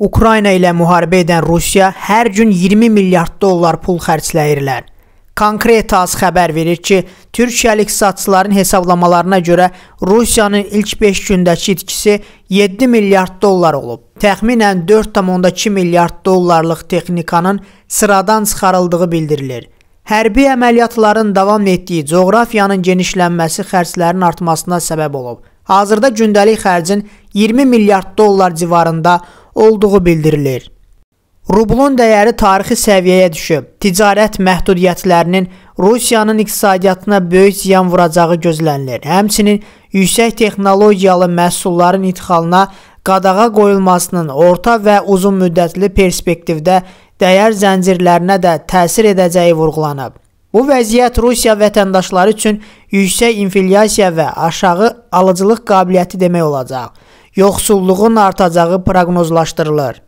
Ukrayna ilə müharibə edən Rusiya hər gün 20 milyard dollar pul xərcləyirlər. Konkretas xəbər verir ki, Türkiyəli iqtisadçıların hesablamalarına görə Rusiyanın ilk 5 gündəki itkisi 7 milyard dollar olub. Təxminən 4,2 milyard dollarlıq texnikanın sıradan çıxarıldığı bildirilir. Hərbi əməliyyatların davam etdiyi coğrafiyanın genişlənməsi xərclərin artmasına səbəb olub. Hazırda gündəlik xərcin 20 milyard dollar civarında olduğu bildirilir. Rublun dəyəri tarixi səviyyəyə düşüb. Ticarət məhdudiyyətlərinin Rusiyanın iqtisadiyyatına böyük ziyan vuracağı gözlənilir. Həmçinin yüksək texnologiyalı məhsulların idxalına qadağa qoyulmasının orta və uzun müddətli perspektivdə dəyər zəncirlərinə də təsir edəcəyi vurğulanıb. Bu vəziyyət Rusiya vətəndaşları üçün yüksək inflyasiya və aşağı alıcılıq qabiliyyəti demək olacaq yoxsulluğun artacağı proqnozlaşdırılır.